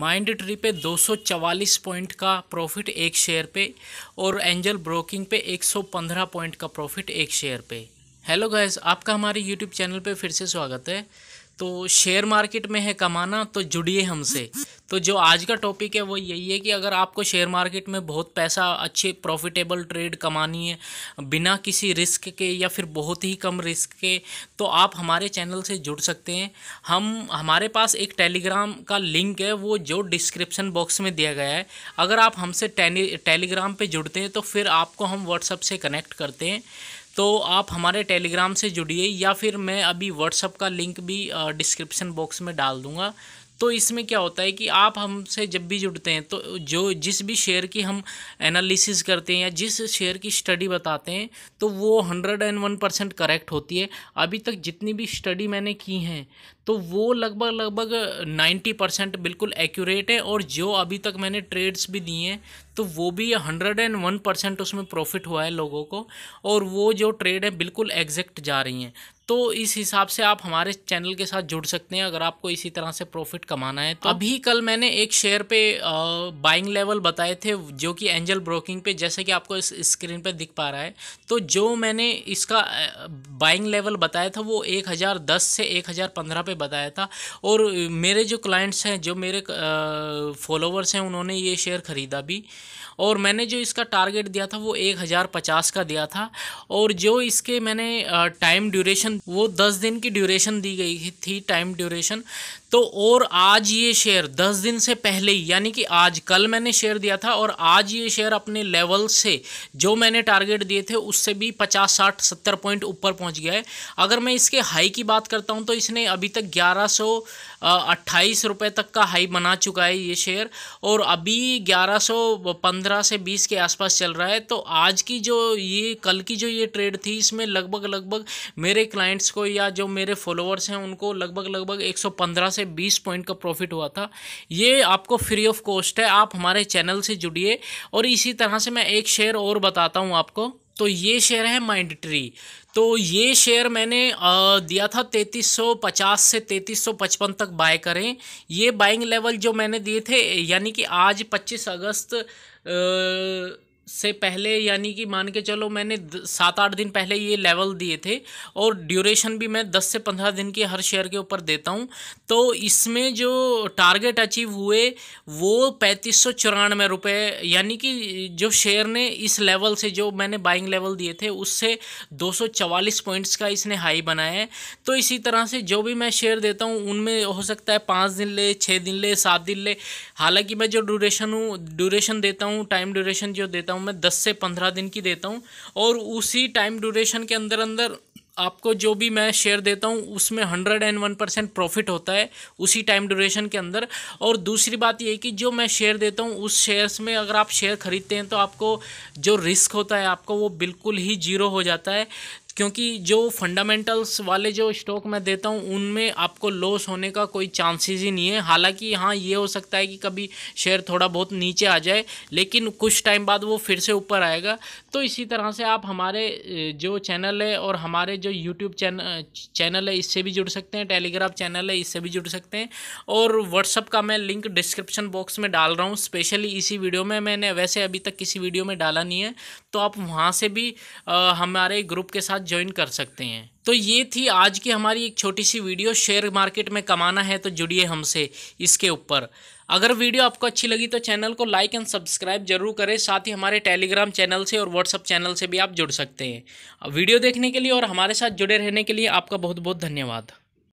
mind tree पे 244 point का profit एक शेयर पे और एंजल ब्रोकिंग पे 115 पॉइंट का प्रॉफिट एक शेयर पे हेलो गैस आपका हमारे यूट्यूब चैनल पे फिर से स्वागत है तो शेयर मार्केट में है कमाना तो जुड़िए हमसे तो जो आज का टॉपिक है वो यही है कि अगर आपको शेयर मार्केट में बहुत पैसा अच्छे प्रॉफिटेबल ट्रेड कमानी है बिना किसी रिस्क के या फिर बहुत ही कम रिस्क के तो आप हमारे चैनल से जुड़ सकते हैं हम हमारे पास एक टेलीग्राम का लिंक है वो जो डिस्क्रिप्शन बॉक्स में दिया गया है अगर आप हमसे टेलीग्राम पर जुड़ते हैं तो फिर आपको हम व्हाट्सअप से कनेक्ट करते हैं तो आप हमारे टेलीग्राम से जुड़िए या फिर मैं अभी व्हाट्सअप का लिंक भी डिस्क्रिप्शन बॉक्स में डाल दूँगा तो इसमें क्या होता है कि आप हमसे जब भी जुड़ते हैं तो जो जिस भी शेयर की हम एनालिसिस करते हैं या जिस शेयर की स्टडी बताते हैं तो वो hundred and one percent correct होती है अभी तक जितनी भी स्टडी मैंने की हैं तो वो लगभग लगभग नाइन्टी परसेंट बिल्कुल एक्यूरेट है और जो अभी तक मैंने ट्रेड्स भी दिए हैं तो वो भी हंड्रेड एंड वन परसेंट उसमें प्रॉफिट हुआ है लोगों को और वो जो ट्रेड है बिल्कुल एग्जैक्ट जा रही हैं तो इस हिसाब से आप हमारे चैनल के साथ जुड़ सकते हैं अगर आपको इसी तरह से प्रॉफिट कमाना है तो अभी कल मैंने एक शेयर पे बाइंग लेवल बताए थे जो कि एंजल ब्रोकिंग पे जैसे कि आपको इस स्क्रीन पे दिख पा रहा है तो जो मैंने इसका बाइंग लेवल बताया था वो 1010 से 1015 पे बताया था और मेरे जो क्लाइंट्स हैं जो मेरे फॉलोवर्स हैं उन्होंने ये शेयर ख़रीदा भी और मैंने जो इसका टारगेट दिया था वो पचास का दिया था और जो इसके मैंने टाइम ड्यूरेशन ड्यूरेशन वो दस दिन की ड्यूरेशन दी गई थी टाइम ड्यूरेशन तो और आज ये शेयर दस दिन से पहले ही यानी कि आज कल मैंने शेयर दिया था और आज ये शेयर अपने लेवल से जो मैंने टारगेट दिए थे उससे भी पचास साठ सत्तर पॉइंट ऊपर पहुंच गया है अगर मैं इसके हाई की बात करता हूं तो इसने अभी तक ग्यारह सौ अट्ठाईस रुपये तक का हाई बना चुका है ये शेयर और अभी ग्यारह से बीस के आसपास चल रहा है तो आज की जो ये कल की जो ये ट्रेड थी इसमें लगभग लगभग मेरे क्लाइंट क्लाइंट्स को या जो मेरे फॉलोअर्स हैं उनको लगभग लगभग 115 से 20 पॉइंट का प्रॉफिट हुआ था ये आपको फ्री ऑफ कॉस्ट है आप हमारे चैनल से जुड़िए और इसी तरह से मैं एक शेयर और बताता हूँ आपको तो ये शेयर है माइंड ट्री तो ये शेयर मैंने दिया था 3350 से 3355 तक बाय करें ये बाइंग लेवल जो मैंने दिए थे यानी कि आज 25 अगस्त आ, से पहले यानी कि मान के चलो मैंने सात आठ दिन पहले ये लेवल दिए थे और ड्यूरेशन भी मैं दस से पंद्रह दिन के हर शेयर के ऊपर देता हूँ तो इसमें जो टारगेट अचीव हुए वो पैंतीस सौ चौरानवे रुपये यानी कि जो शेयर ने इस लेवल से जो मैंने बाइंग लेवल दिए थे उससे दो सौ चवालीस पॉइंट्स का इसने हाई बनाया है तो इसी तरह से जो भी मैं शेयर देता हूँ उनमें हो सकता है पाँच दिन ले छः दिन ले सात दिन ले हालाँकि मैं जो ड्यूरेशन हूँ ड्यूरेशन देता हूँ टाइम ड्यूरेशन जो देता देता हूँ मैं दस से पंद्रह दिन की देता हूँ और उसी टाइम ड्यूरेशन के अंदर अंदर आपको जो भी मैं शेयर देता हूँ उसमें hundred and one percent profit होता है उसी टाइम ड्यूरेशन के अंदर और दूसरी बात ये कि जो मैं शेयर देता हूँ उस शेयर्स में अगर आप शेयर खरीदते हैं तो आपको जो रिस्क होता है आपको वो बिल्कुल ही जीरो हो जाता है क्योंकि जो फंडामेंटल्स वाले जो स्टॉक मैं देता हूँ उनमें आपको लॉस होने का कोई चांसेस ही नहीं है हालांकि हाँ ये हो सकता है कि कभी शेयर थोड़ा बहुत नीचे आ जाए लेकिन कुछ टाइम बाद वो फिर से ऊपर आएगा तो इसी तरह से आप हमारे जो चैनल है और हमारे जो यूट्यूब चैनल चैनल है इससे भी जुड़ सकते हैं टेलीग्राम चैनल है इससे भी जुड़ सकते हैं और व्हाट्सअप का मैं लिंक डिस्क्रिप्शन बॉक्स में डाल रहा हूँ स्पेशली इसी वीडियो में मैंने वैसे अभी तक किसी वीडियो में डाला नहीं है तो आप वहाँ से भी हमारे ग्रुप के साथ साथ ज्वाइन कर सकते हैं तो ये थी आज की हमारी एक छोटी सी वीडियो शेयर मार्केट में कमाना है तो जुड़िए हमसे इसके ऊपर अगर वीडियो आपको अच्छी लगी तो चैनल को लाइक एंड सब्सक्राइब जरूर करें साथ ही हमारे टेलीग्राम चैनल से और व्हाट्सअप चैनल से भी आप जुड़ सकते हैं वीडियो देखने के लिए और हमारे साथ जुड़े रहने के लिए आपका बहुत बहुत धन्यवाद